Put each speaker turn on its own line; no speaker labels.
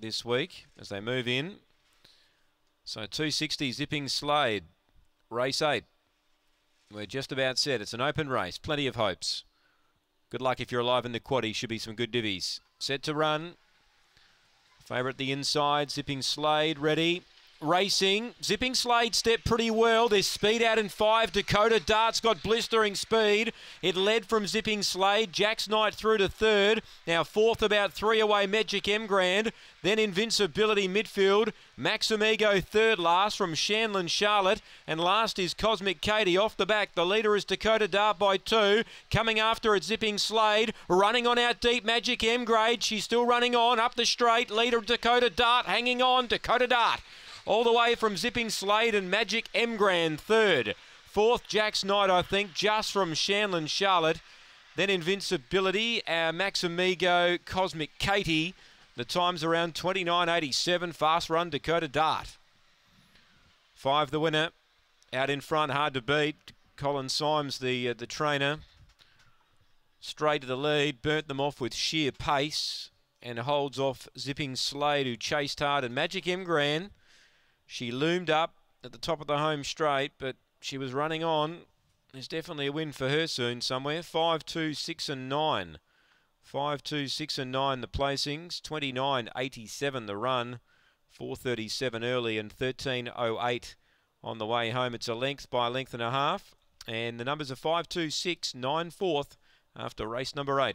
this week as they move in. So 260 zipping Slade, race eight. We're just about set. It's an open race, plenty of hopes. Good luck if you're alive in the quaddy. Should be some good divvies. Set to run. Favourite the inside, zipping Slade, ready racing. Zipping Slade step pretty well. There's speed out in five. Dakota Dart's got blistering speed. It led from Zipping Slade. Jack's Knight through to third. Now fourth about three away Magic M Grand. Then Invincibility midfield. Maximigo third last from Shanlin Charlotte. And last is Cosmic Katie off the back. The leader is Dakota Dart by two. Coming after it Zipping Slade. Running on out deep Magic M Grade. She's still running on up the straight. Leader Dakota Dart hanging on. Dakota Dart all the way from Zipping Slade and Magic M Grand third. Fourth, Jack's Knight, I think, just from Shanlon Charlotte. Then Invincibility, Max Maximigo, Cosmic Katie. The time's around 29.87. Fast run, Dakota Dart. Five, the winner. Out in front, hard to beat. Colin Symes, the, uh, the trainer. Straight to the lead, burnt them off with sheer pace and holds off Zipping Slade, who chased hard, and Magic M Grand she loomed up at the top of the home straight, but she was running on. There's definitely a win for her soon somewhere. 5 2 6 and 9. 5 2 6 and 9 the placings. 29 87 the run. 4.37 early and 13.08 on the way home. It's a length by a length and a half. And the numbers are 5 2 6 9 fourth after race number 8.